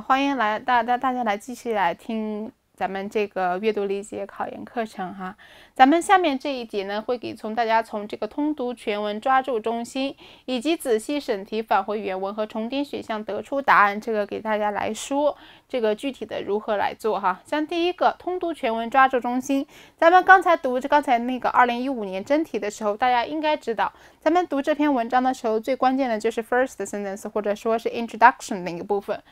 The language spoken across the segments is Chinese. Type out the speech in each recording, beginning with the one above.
欢迎来大大大家来继续来听咱们这个阅读理解考研课程哈。咱们下面这一节呢，会给从大家从这个通读全文、抓住中心，以及仔细审题、返回原文和重点选项得出答案，这个给大家来说，这个具体的如何来做哈。像第一个通读全文、抓住中心，咱们刚才读刚才那个二零一五年真题的时候，大家应该知道，咱们读这篇文章的时候，最关键的就是 first sentence 或者说是 introduction 那个部分。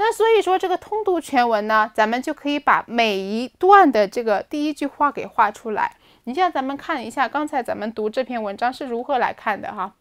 那所以说，这个通读全文呢，咱们就可以把每一段的这个第一句话给画出来。你像咱们看一下，刚才咱们读这篇文章是如何来看的哈。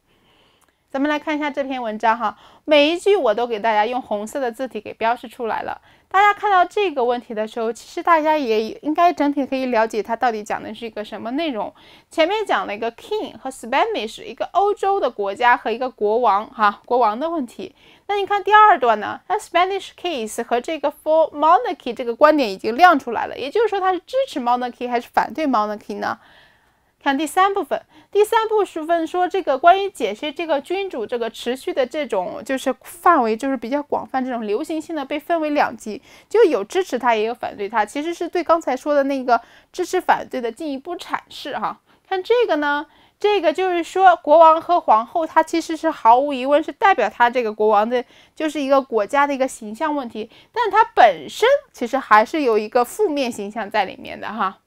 咱们来看一下这篇文章哈，每一句我都给大家用红色的字体给标示出来了。大家看到这个问题的时候，其实大家也应该整体可以了解它到底讲的是一个什么内容。前面讲了一个 King 和 Spanish，一个欧洲的国家和一个国王哈，国王的问题。那你看第二段呢？a Spanish case 和这个 for monarchy 这个观点已经亮出来了，也就是说它是支持 monarchy 还是反对 monarchy 呢？看第三部分，第三部分说这个关于解释这个君主这个持续的这种就是范围就是比较广泛这种流行性的被分为两极，就有支持他也有反对他，其实是对刚才说的那个支持反对的进一步阐释哈。看这个呢，这个就是说国王和皇后他其实是毫无疑问是代表他这个国王的，就是一个国家的一个形象问题，但他本身其实还是有一个负面形象在里面的哈。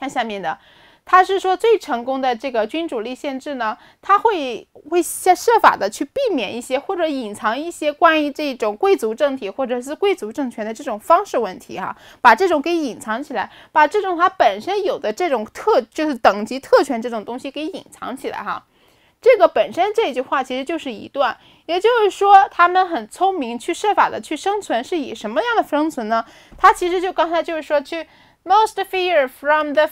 看下面的。他是说最成功的这个君主立宪制呢，他会会设法的去避免一些或者隐藏一些关于这种贵族政体或者是贵族政权的这种方式问题哈，把这种给隐藏起来，把这种它本身有的这种特就是等级特权这种东西给隐藏起来哈。这个本身这句话其实就是一段，也就是说他们很聪明去设法的去生存，是以什么样的生存呢？他其实就刚才就是说去。Most fear from the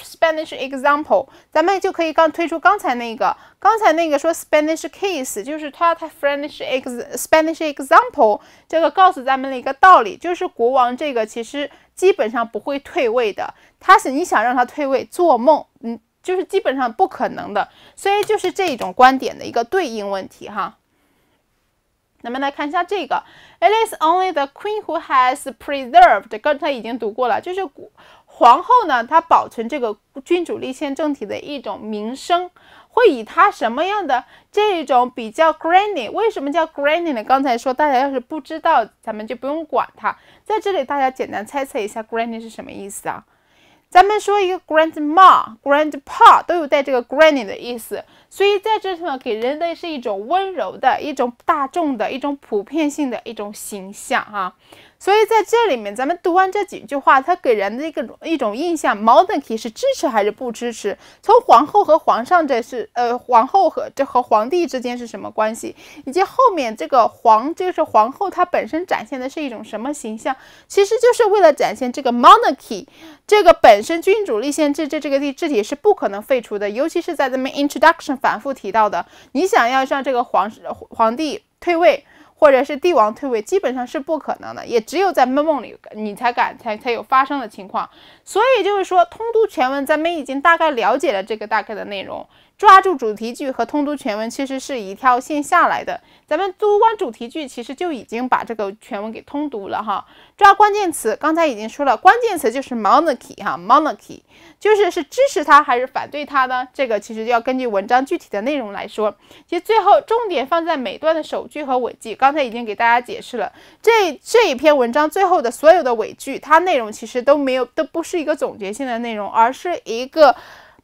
Spanish example，咱们就可以刚推出刚才那个，刚才那个说 Spanish case，就是通过他 Spanish example，这个告诉咱们的一个道理，就是国王这个其实基本上不会退位的，他是你想让他退位，做梦，嗯，就是基本上不可能的，所以就是这一种观点的一个对应问题哈。那么来看一下这个，It is only the queen who has preserved。刚才已经读过了，就是皇后呢，她保存这个君主立宪政体的一种名声，会以她什么样的这种比较 Granny？为什么叫 Granny？呢？刚才说大家要是不知道，咱们就不用管它。在这里，大家简单猜测一下 Granny 是什么意思啊？咱们说一个 grandma、grandpa 都有带这个 granny 的意思，所以在这上面给人的是一种温柔的、一种大众的、一种普遍性的一种形象哈。所以在这里面，咱们读完这几句话，它给人的一个一种印象，monarchy 是支持还是不支持？从皇后和皇上这是呃皇后和这和皇帝之间是什么关系？以及后面这个皇就是皇后她本身展现的是一种什么形象？其实就是为了展现这个 monarchy 这个本身君主立宪制这这个地制体是不可能废除的，尤其是在咱们 introduction 反复提到的，你想要让这个皇皇帝退位？或者是帝王退位，基本上是不可能的，也只有在梦梦里，你才敢才才有发生的情况。所以就是说，通读全文，咱们已经大概了解了这个大概的内容。抓住主题句和通读全文其实是一条线下来的。咱们读完主题句，其实就已经把这个全文给通读了哈。抓关键词，刚才已经说了，关键词就是 monarchy 哈 monarchy 就是是支持他还是反对他呢？这个其实要根据文章具体的内容来说。其实最后重点放在每段的首句和尾句，刚才已经给大家解释了。这这一篇文章最后的所有的尾句，它内容其实都没有，都不是一个总结性的内容，而是一个。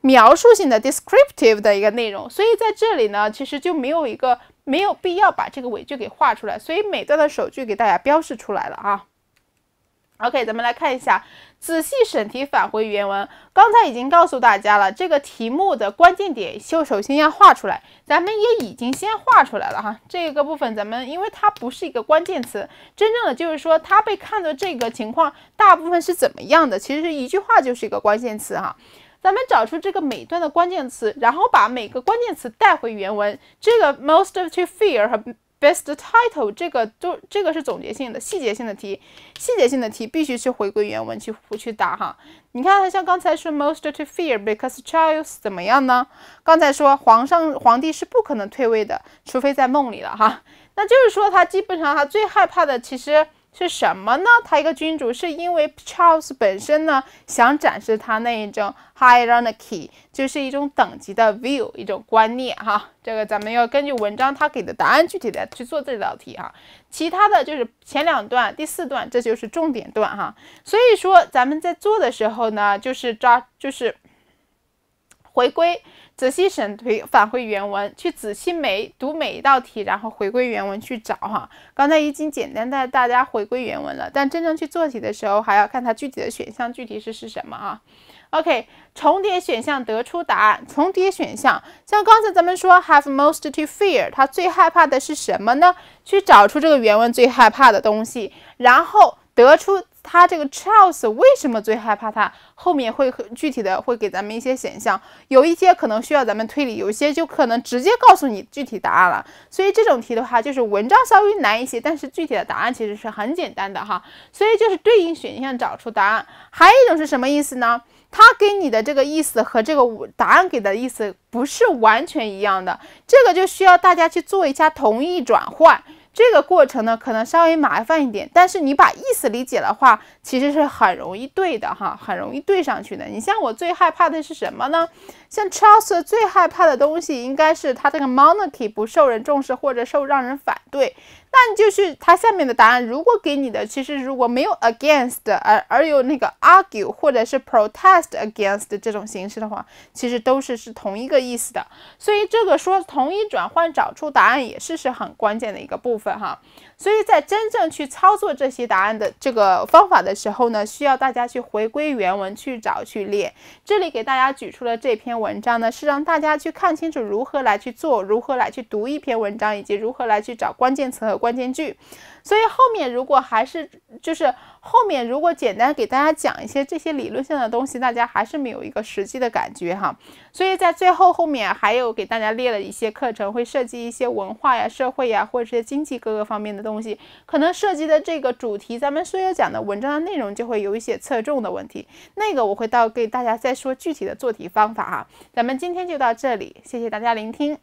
描述性的 descriptive 的一个内容，所以在这里呢，其实就没有一个没有必要把这个尾句给画出来，所以每段的首句给大家标示出来了啊。OK，咱们来看一下，仔细审题，返回原文。刚才已经告诉大家了，这个题目的关键点就首先要画出来，咱们也已经先画出来了哈。这个部分咱们因为它不是一个关键词，真正的就是说它被看的这个情况大部分是怎么样的，其实一句话就是一个关键词哈。咱们找出这个每段的关键词，然后把每个关键词带回原文。这个 most to fear 和 best title 这个都这个是总结性的，细节性的题，细节性的题必须去回归原文去去答哈。你看，像刚才说 most to fear because Charles 怎么样呢？刚才说皇上皇帝是不可能退位的，除非在梦里了哈。那就是说他基本上他最害怕的其实。是什么呢？他一个君主是因为 Charles 本身呢，想展示他那一种 hierarchy，就是一种等级的 view，一种观念哈。这个咱们要根据文章他给的答案具体的去做这道题哈。其他的就是前两段、第四段，这就是重点段哈。所以说，咱们在做的时候呢，就是抓，就是回归。仔细审题，返回原文去仔细每读每一道题，然后回归原文去找哈。刚才已经简单带大家回归原文了，但真正去做题的时候，还要看它具体的选项具体是是什么啊。OK，重叠选项得出答案。重叠选项，像刚才咱们说 have most to fear，他最害怕的是什么呢？去找出这个原文最害怕的东西，然后得出。他这个 Charles 为什么最害怕？他后面会具体的会给咱们一些选项，有一些可能需要咱们推理，有一些就可能直接告诉你具体答案了。所以这种题的话，就是文章稍微难一些，但是具体的答案其实是很简单的哈。所以就是对应选项找出答案。还有一种是什么意思呢？他给你的这个意思和这个答案给的意思不是完全一样的，这个就需要大家去做一下同义转换。这个过程呢，可能稍微麻烦一点，但是你把意思理解的话，其实是很容易对的哈，很容易对上去的。你像我最害怕的是什么呢？像 Charles 最害怕的东西，应该是他这个 monarchy 不受人重视或者受让人反对。那就是它下面的答案，如果给你的，其实如果没有 against，而而有那个 argue 或者是 protest against 这种形式的话，其实都是是同一个意思的。所以这个说同一转换找出答案也是是很关键的一个部分哈。所以在真正去操作这些答案的这个方法的时候呢，需要大家去回归原文去找去练。这里给大家举出了这篇文章呢，是让大家去看清楚如何来去做，如何来去读一篇文章，以及如何来去找关键词和关。关键句，所以后面如果还是就是后面如果简单给大家讲一些这些理论性的东西，大家还是没有一个实际的感觉哈。所以在最后后面还有给大家列了一些课程，会涉及一些文化呀、社会呀或者是经济各个方面的东西，可能涉及的这个主题，咱们所有讲的文章的内容就会有一些侧重的问题。那个我会到给大家再说具体的做题方法哈。咱们今天就到这里，谢谢大家聆听。